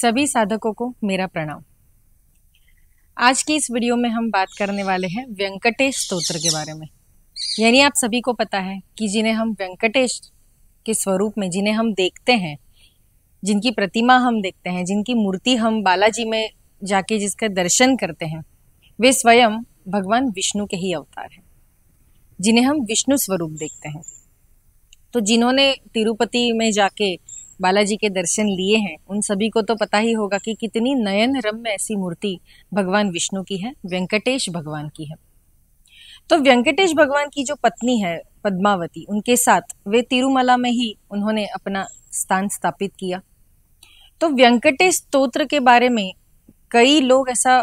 सभी साधकों को मेरा प्रणाम आज की इस वीडियो में हम बात करने वाले हैं वेंकटेश स्तोत्र के बारे में यानी आप सभी को पता है कि जिन्हें हम वेंकटेश के स्वरूप में जिन्हें हम देखते हैं जिनकी प्रतिमा हम देखते हैं जिनकी मूर्ति हम बालाजी में जाके जिसका दर्शन करते हैं वे स्वयं भगवान विष्णु के ही अवतार हैं जिन्हें हम विष्णु स्वरूप देखते हैं तो जिन्होंने तिरुपति में जाके बालाजी के दर्शन लिए हैं उन सभी को तो पता ही होगा कि कितनी नयन रम्य ऐसी मूर्ति भगवान विष्णु की है वेंकटेश भगवान की है तो वेंकटेश भगवान की जो पत्नी है पद्मावती उनके साथ वे तिरुमला में ही उन्होंने अपना स्थान स्थापित किया तो व्यंकटेश स्तोत्र के बारे में कई लोग ऐसा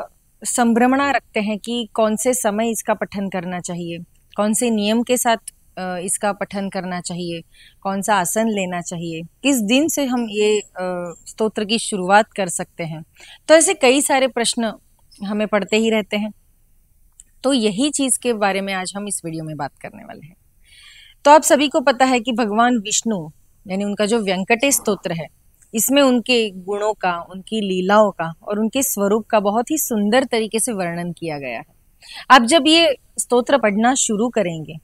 संभ्रमणा रखते हैं कि कौन से समय इसका पठन करना चाहिए कौन से नियम के साथ इसका पठन करना चाहिए कौन सा आसन लेना चाहिए किस दिन से हम ये स्तोत्र की शुरुआत कर सकते हैं तो ऐसे कई सारे प्रश्न हमें पढ़ते ही रहते हैं तो यही चीज़ के बारे में आज हम इस वीडियो में बात करने वाले हैं तो आप सभी को पता है कि भगवान विष्णु यानी उनका जो व्यंकटेश स्तोत्र है इसमें उनके गुणों का उनकी लीलाओं का और उनके स्वरूप का बहुत ही सुंदर तरीके से वर्णन किया गया है आप जब ये स्तोत्र पढ़ना शुरू करेंगे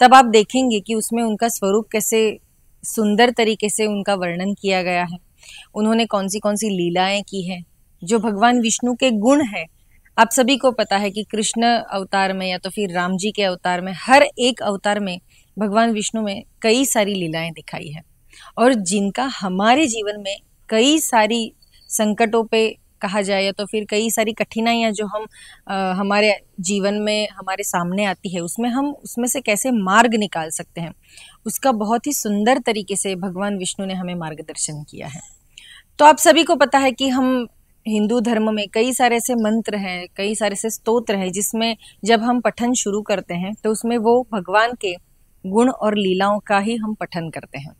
तब आप देखेंगे कि उसमें उनका स्वरूप कैसे सुंदर तरीके से उनका वर्णन किया गया है उन्होंने कौन सी कौन सी लीलाएं की हैं जो भगवान विष्णु के गुण है आप सभी को पता है कि कृष्ण अवतार में या तो फिर राम जी के अवतार में हर एक अवतार में भगवान विष्णु में कई सारी लीलाएं दिखाई है और जिनका हमारे जीवन में कई सारी संकटों पे कहा जाए या तो फिर कई सारी कठिनाइयाँ जो हम आ, हमारे जीवन में हमारे सामने आती है उसमें हम उसमें से कैसे मार्ग निकाल सकते हैं उसका बहुत ही सुंदर तरीके से भगवान विष्णु ने हमें मार्गदर्शन किया है तो आप सभी को पता है कि हम हिंदू धर्म में कई सारे ऐसे मंत्र हैं कई सारे ऐसे स्तोत्र हैं जिसमें जब हम पठन शुरू करते हैं तो उसमें वो भगवान के गुण और लीलाओं का ही हम पठन करते हैं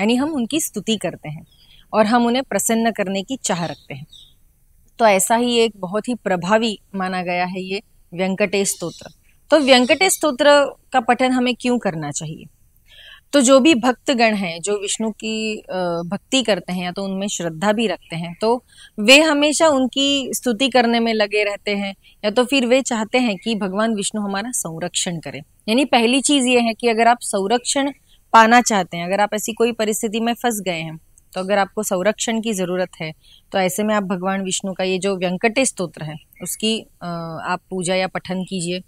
यानी हम उनकी स्तुति करते हैं और हम उन्हें प्रसन्न करने की चाह रखते हैं तो ऐसा ही एक बहुत ही प्रभावी माना गया है ये व्यंकटेश स्त्रोत्र तो व्यंकटेश स्त्रोत्र का पठन हमें क्यों करना चाहिए तो जो भी भक्तगण हैं जो विष्णु की भक्ति करते हैं या तो उनमें श्रद्धा भी रखते हैं तो वे हमेशा उनकी स्तुति करने में लगे रहते हैं या तो फिर वे चाहते हैं कि भगवान विष्णु हमारा संरक्षण करें यानी पहली चीज़ ये है कि अगर आप संरक्षण पाना चाहते हैं अगर आप ऐसी कोई परिस्थिति में फंस गए हैं तो अगर आपको संरक्षण की ज़रूरत है तो ऐसे में आप भगवान विष्णु का ये जो व्यंकटेश स्त्रोत्र है उसकी आप पूजा या पठन कीजिए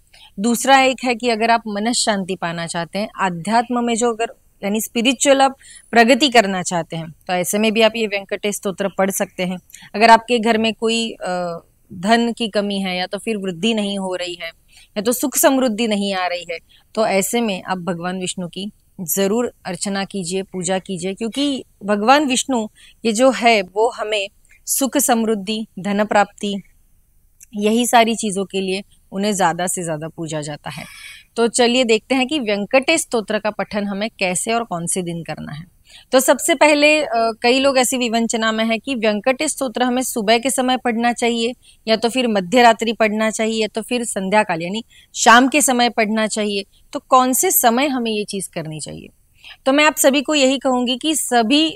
दूसरा एक है कि अगर आप मन शांति पाना चाहते हैं आध्यात्म में जो अगर यानी स्पिरिचुअल आप प्रगति करना चाहते हैं तो ऐसे में भी आप ये वेंकटेश स्त्रोत्र पढ़ सकते हैं अगर आपके घर में कोई धन की कमी है या तो फिर वृद्धि नहीं हो रही है या तो सुख समृद्धि नहीं आ रही है तो ऐसे में आप भगवान विष्णु की ज़रूर अर्चना कीजिए पूजा कीजिए क्योंकि भगवान विष्णु ये जो है वो हमें सुख समृद्धि धन प्राप्ति यही सारी चीज़ों के लिए उन्हें ज़्यादा से ज़्यादा पूजा जाता है तो चलिए देखते हैं कि व्यंकटेश स्त्रोत्र का पठन हमें कैसे और कौन से दिन करना है तो सबसे पहले कई लोग ऐसी विवंचना में है कि व्यंकटेश स्त्रोत्र हमें सुबह के समय पढ़ना चाहिए या तो फिर मध्य रात्रि पढ़ना चाहिए या तो फिर संध्या काल यानी शाम के समय पढ़ना चाहिए तो कौन से समय हमें ये चीज़ करनी चाहिए तो मैं आप सभी को यही कहूंगी कि सभी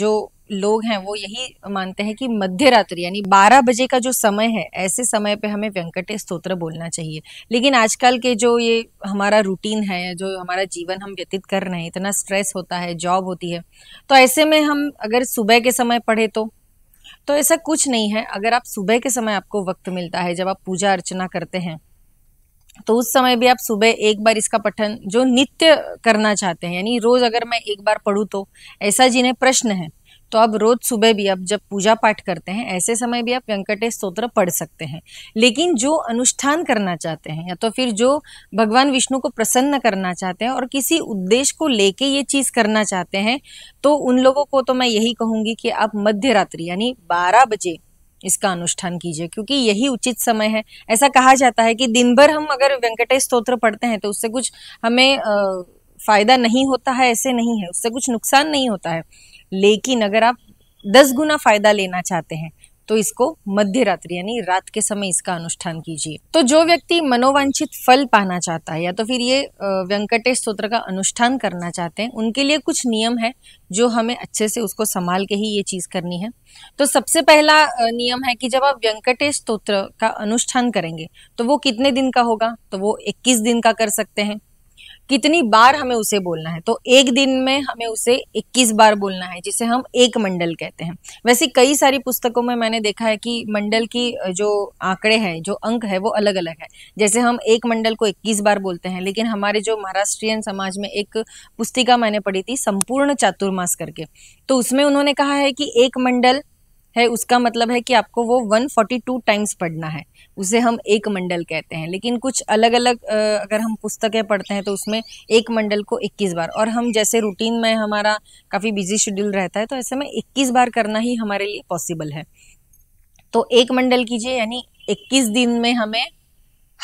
जो लोग हैं वो यही मानते हैं कि मध्य रात्रि यानी 12 बजे का जो समय है ऐसे समय पे हमें व्यंकटे स्तोत्र बोलना चाहिए लेकिन आजकल के जो ये हमारा रूटीन है जो हमारा जीवन हम व्यतीत कर रहे हैं इतना स्ट्रेस होता है जॉब होती है तो ऐसे में हम अगर सुबह के समय पढ़े तो तो ऐसा कुछ नहीं है अगर आप सुबह के समय आपको वक्त मिलता है जब आप पूजा अर्चना करते हैं तो उस समय भी आप सुबह एक बार इसका पठन जो नित्य करना चाहते हैं यानी रोज अगर मैं एक बार पढ़ू तो ऐसा जिन्हें प्रश्न है तो आप रोज सुबह भी आप जब पूजा पाठ करते हैं ऐसे समय भी आप व्यंकटेश स्त्रोत्र पढ़ सकते हैं लेकिन जो अनुष्ठान करना चाहते हैं या तो फिर जो भगवान विष्णु को प्रसन्न करना चाहते हैं और किसी उद्देश्य को लेके ये चीज़ करना चाहते हैं तो उन लोगों को तो मैं यही कहूंगी कि आप मध्य रात्रि यानी बारह बजे इसका अनुष्ठान कीजिए क्योंकि यही उचित समय है ऐसा कहा जाता है कि दिन भर हम अगर वेंकटेश स्त्रोत्र पढ़ते हैं तो उससे कुछ हमें आ, फायदा नहीं होता है ऐसे नहीं है उससे कुछ नुकसान नहीं होता है लेकिन अगर आप दस गुना फायदा लेना चाहते हैं तो इसको मध्य रात्रि यानी रात के समय इसका अनुष्ठान कीजिए तो जो व्यक्ति मनोवांछित फल पाना चाहता है या तो फिर ये व्यंकटेश स्त्रोत्र का अनुष्ठान करना चाहते हैं उनके लिए कुछ नियम है जो हमें अच्छे से उसको संभाल के ही ये चीज़ करनी है तो सबसे पहला नियम है कि जब आप व्यंकटेश स्त्रोत्र का अनुष्ठान करेंगे तो वो कितने दिन का होगा तो वो इक्कीस दिन का कर सकते हैं कितनी बार हमें उसे बोलना है तो एक दिन में हमें उसे 21 बार बोलना है जिसे हम एक मंडल कहते हैं वैसे कई सारी पुस्तकों में मैंने देखा है कि मंडल की जो आंकड़े हैं जो अंक है वो अलग अलग है जैसे हम एक मंडल को 21 बार बोलते हैं लेकिन हमारे जो महाराष्ट्रियन समाज में एक पुस्तिका मैंने पढ़ी थी संपूर्ण चातुर्मास करके तो उसमें उन्होंने कहा है कि एक मंडल है उसका मतलब है कि आपको वो 142 टाइम्स पढ़ना है उसे हम एक मंडल कहते हैं लेकिन कुछ अलग अलग अगर हम पुस्तकें पढ़ते हैं तो उसमें एक मंडल को 21 बार और हम जैसे रूटीन में हमारा काफ़ी बिजी शेड्यूल रहता है तो ऐसे में 21 बार करना ही हमारे लिए पॉसिबल है तो एक मंडल कीजिए यानी 21 दिन में हमें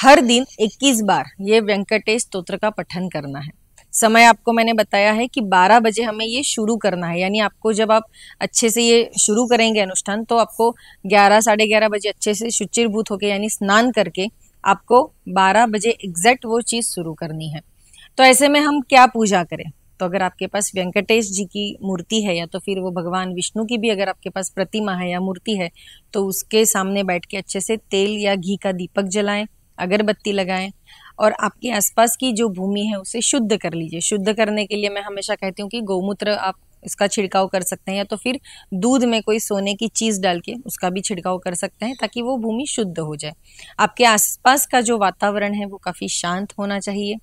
हर दिन 21 बार ये वेंकटेश स्त्रोत्र का पठन करना है समय आपको मैंने बताया है कि 12 बजे हमें ये शुरू करना है यानी आपको जब आप अच्छे से ये शुरू करेंगे अनुष्ठान तो आपको ग्यारह साढ़े ग्यारह बजे अच्छे से शुचिरभूत होकर यानी स्नान करके आपको 12 बजे एग्जैक्ट वो चीज़ शुरू करनी है तो ऐसे में हम क्या पूजा करें तो अगर आपके पास वेंकटेश जी की मूर्ति है या तो फिर वो भगवान विष्णु की भी अगर आपके पास प्रतिमा है या मूर्ति है तो उसके सामने बैठ के अच्छे से तेल या घी का दीपक जलाएं अगरबत्ती लगाएं और आपके आसपास की जो भूमि है उसे शुद्ध कर लीजिए शुद्ध करने के लिए मैं हमेशा कहती हूँ कि गौमूत्र आप इसका छिड़काव कर सकते हैं या तो फिर दूध में कोई सोने की चीज़ डाल के उसका भी छिड़काव कर सकते हैं ताकि वो भूमि शुद्ध हो जाए आपके आसपास का जो वातावरण है वो काफ़ी शांत होना चाहिए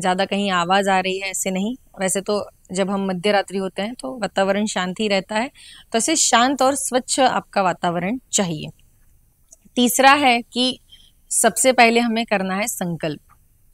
ज़्यादा कहीं आवाज़ आ रही है ऐसे नहीं वैसे तो जब हम मध्य रात्रि होते हैं तो वातावरण शांत ही रहता है तो ऐसे शांत और स्वच्छ आपका वातावरण चाहिए तीसरा है कि सबसे पहले हमें करना है संकल्प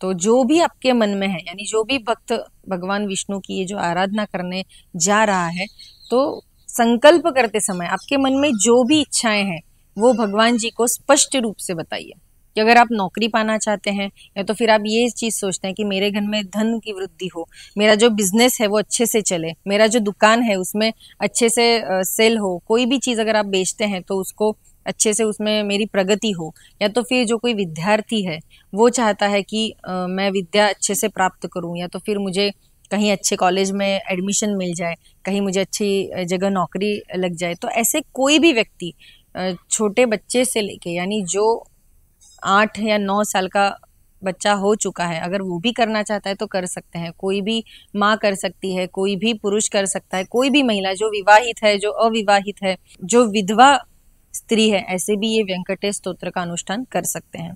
तो जो भी आपके मन में है यानी जो भी भक्त भगवान विष्णु की ये जो आराधना करने जा रहा है तो संकल्प करते समय आपके मन में जो भी इच्छाएं हैं वो भगवान जी को स्पष्ट रूप से बताइए कि अगर आप नौकरी पाना चाहते हैं या तो फिर आप ये चीज़ सोचते हैं कि मेरे घर में धन की वृद्धि हो मेरा जो बिजनेस है वो अच्छे से चले मेरा जो दुकान है उसमें अच्छे से सेल हो कोई भी चीज़ अगर आप बेचते हैं तो उसको अच्छे से उसमें मेरी प्रगति हो या तो फिर जो कोई विद्यार्थी है वो चाहता है कि आ, मैं विद्या अच्छे से प्राप्त करूं या तो फिर मुझे कहीं अच्छे कॉलेज में एडमिशन मिल जाए कहीं मुझे अच्छी जगह नौकरी लग जाए तो ऐसे कोई भी व्यक्ति छोटे बच्चे से लेके यानी जो आठ या नौ साल का बच्चा हो चुका है अगर वो भी करना चाहता है तो कर सकते हैं कोई भी माँ कर सकती है कोई भी पुरुष कर सकता है कोई भी महिला जो विवाहित है जो अविवाहित है जो विधवा स्त्री है ऐसे भी ये वेंकटेश स्त्रोत्र का अनुष्ठान कर सकते हैं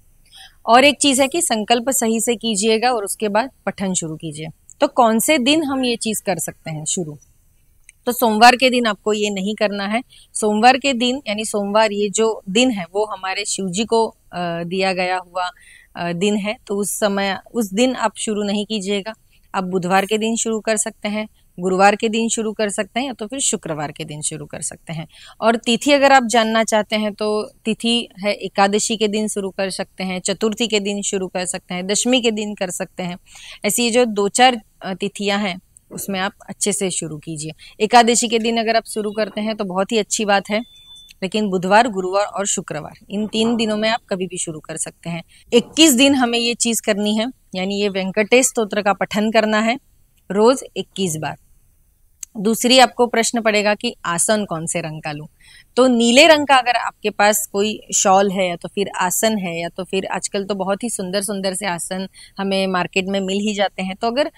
और एक चीज़ है कि संकल्प सही से कीजिएगा और उसके बाद पठन शुरू कीजिए तो कौन से दिन हम ये चीज़ कर सकते हैं शुरू तो सोमवार के दिन आपको ये नहीं करना है सोमवार के दिन यानी सोमवार ये जो दिन है वो हमारे शिव जी को दिया गया हुआ दिन है तो उस समय उस दिन आप शुरू नहीं कीजिएगा आप बुधवार के दिन शुरू कर सकते हैं गुरुवार के दिन शुरू कर सकते हैं या तो फिर शुक्रवार के दिन शुरू कर सकते हैं और तिथि अगर आप जानना चाहते हैं तो तिथि है एकादशी के दिन शुरू कर सकते हैं चतुर्थी के दिन शुरू कर सकते हैं दशमी के दिन कर सकते हैं ऐसी जो दो चार तिथियाँ हैं उसमें आप अच्छे से शुरू कीजिए एकादशी के दिन अगर आप शुरू करते हैं तो बहुत ही अच्छी बात है लेकिन बुधवार गुरुवार और शुक्रवार इन तीन दिनों में आप कभी भी शुरू कर सकते हैं 21 दिन हमें ये चीज़ करनी है यानी ये वेंकटेश स्त्रोत्र का पठन करना है रोज़ 21 बार दूसरी आपको प्रश्न पड़ेगा कि आसन कौन से रंग का लूँ तो नीले रंग का अगर आपके पास कोई शॉल है या तो फिर आसन है या तो फिर आजकल तो बहुत ही सुंदर सुंदर से आसन हमें मार्केट में मिल ही जाते हैं तो अगर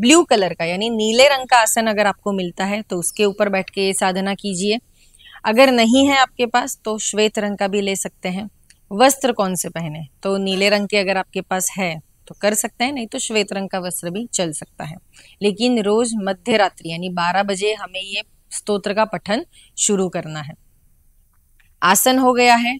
ब्लू कलर का यानी नीले रंग का आसन अगर आपको मिलता है तो उसके ऊपर बैठ के ये साधना कीजिए अगर नहीं है आपके पास तो श्वेत रंग का भी ले सकते हैं वस्त्र कौन से पहने तो नीले रंग के अगर आपके पास है तो कर सकते हैं नहीं तो श्वेत रंग का वस्त्र भी चल सकता है लेकिन रोज मध्य रात्रि यानी 12 बजे हमें ये स्तोत्र का पठन शुरू करना है आसन हो गया है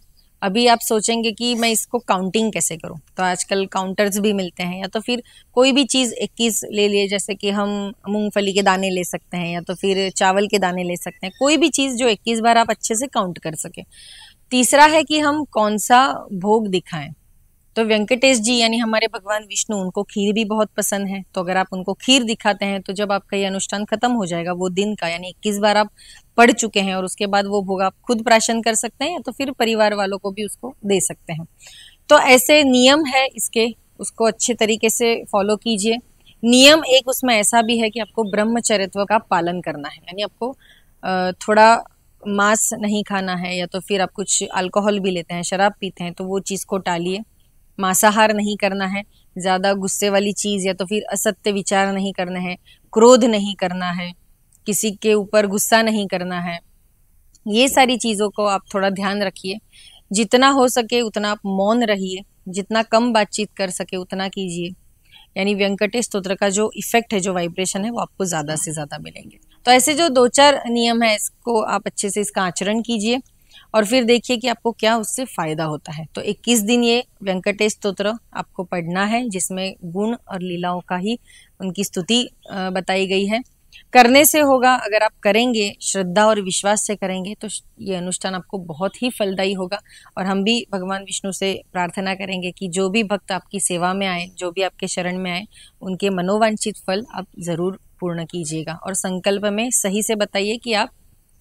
अभी आप सोचेंगे कि मैं इसको काउंटिंग कैसे करूं तो आजकल काउंटर्स भी मिलते हैं या तो फिर कोई भी चीज़ 21 ले लिए जैसे कि हम मूंगफली के दाने ले सकते हैं या तो फिर चावल के दाने ले सकते हैं कोई भी चीज़ जो 21 बार आप अच्छे से काउंट कर सके तीसरा है कि हम कौन सा भोग दिखाएं तो वेंकटेश जी यानी हमारे भगवान विष्णु उनको खीर भी बहुत पसंद है तो अगर आप उनको खीर दिखाते हैं तो जब आपका ये अनुष्ठान खत्म हो जाएगा वो दिन का यानी इक्कीस बार आप पढ़ चुके हैं और उसके बाद वो भोग आप खुद प्राशन कर सकते हैं या तो फिर परिवार वालों को भी उसको दे सकते हैं तो ऐसे नियम है इसके उसको अच्छे तरीके से फॉलो कीजिए नियम एक उसमें ऐसा भी है कि आपको ब्रह्मचरित्व का पालन करना है यानी आपको थोड़ा मांस नहीं खाना है या तो फिर आप कुछ अल्कोहल भी लेते हैं शराब पीते हैं तो वो चीज़ को टालिए मांसाहार नहीं करना है ज़्यादा गुस्से वाली चीज़ या तो फिर असत्य विचार नहीं करना है क्रोध नहीं करना है किसी के ऊपर गुस्सा नहीं करना है ये सारी चीज़ों को आप थोड़ा ध्यान रखिए जितना हो सके उतना आप मौन रहिए जितना कम बातचीत कर सके उतना कीजिए यानी व्यंकटेश स्त्रोत्र का जो इफेक्ट है जो वाइब्रेशन है वो आपको ज़्यादा से ज़्यादा मिलेंगे तो ऐसे जो दो चार नियम है इसको आप अच्छे से इसका आचरण कीजिए और फिर देखिए कि आपको क्या उससे फायदा होता है तो 21 दिन ये वेंकटेश स्त्रोत्र आपको पढ़ना है जिसमें गुण और लीलाओं का ही उनकी स्तुति बताई गई है करने से होगा अगर आप करेंगे श्रद्धा और विश्वास से करेंगे तो ये अनुष्ठान आपको बहुत ही फलदायी होगा और हम भी भगवान विष्णु से प्रार्थना करेंगे कि जो भी भक्त आपकी सेवा में आए जो भी आपके शरण में आए उनके मनोवांछित फल आप ज़रूर पूर्ण कीजिएगा और संकल्प में सही से बताइए कि आप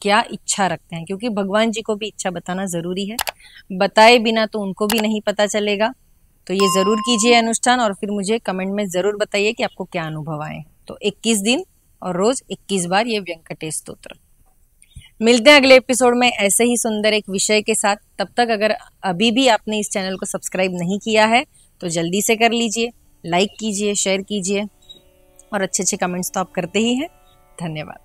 क्या इच्छा रखते हैं क्योंकि भगवान जी को भी इच्छा बताना ज़रूरी है बताए बिना तो उनको भी नहीं पता चलेगा तो ये ज़रूर कीजिए अनुष्ठान और फिर मुझे कमेंट में ज़रूर बताइए कि आपको क्या अनुभव आए तो 21 दिन और रोज़ 21 बार ये व्यंकटेश स्त्रोत्र मिलते हैं अगले एपिसोड में ऐसे ही सुंदर एक विषय के साथ तब तक अगर अभी भी आपने इस चैनल को सब्सक्राइब नहीं किया है तो जल्दी से कर लीजिए लाइक कीजिए शेयर कीजिए और अच्छे अच्छे कमेंट्स तो आप करते ही हैं धन्यवाद